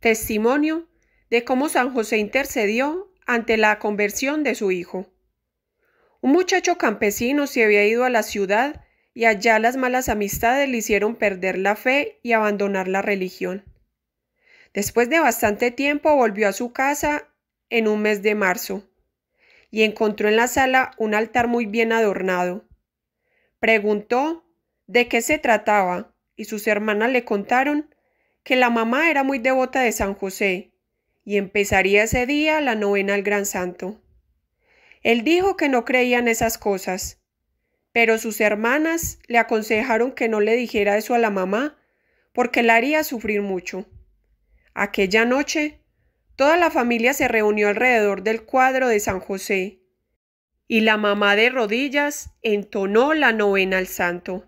testimonio de cómo San José intercedió ante la conversión de su hijo. Un muchacho campesino se había ido a la ciudad y allá las malas amistades le hicieron perder la fe y abandonar la religión. Después de bastante tiempo volvió a su casa en un mes de marzo y encontró en la sala un altar muy bien adornado. Preguntó de qué se trataba y sus hermanas le contaron que la mamá era muy devota de San José, y empezaría ese día la novena al Gran Santo. Él dijo que no creían esas cosas, pero sus hermanas le aconsejaron que no le dijera eso a la mamá, porque la haría sufrir mucho. Aquella noche, toda la familia se reunió alrededor del cuadro de San José, y la mamá de rodillas entonó la novena al santo.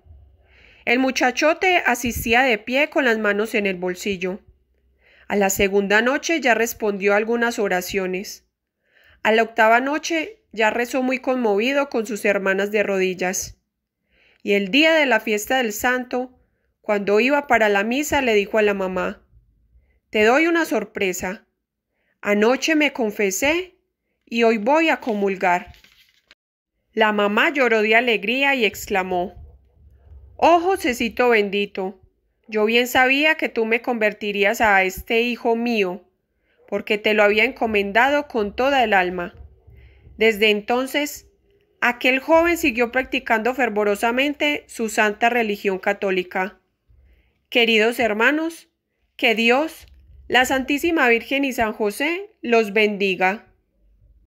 El muchachote asistía de pie con las manos en el bolsillo. A la segunda noche ya respondió algunas oraciones. A la octava noche ya rezó muy conmovido con sus hermanas de rodillas. Y el día de la fiesta del santo, cuando iba para la misa, le dijo a la mamá, Te doy una sorpresa. Anoche me confesé y hoy voy a comulgar. La mamá lloró de alegría y exclamó, Oh Josecito bendito, yo bien sabía que tú me convertirías a este hijo mío, porque te lo había encomendado con toda el alma. Desde entonces, aquel joven siguió practicando fervorosamente su santa religión católica. Queridos hermanos, que Dios, la Santísima Virgen y San José los bendiga.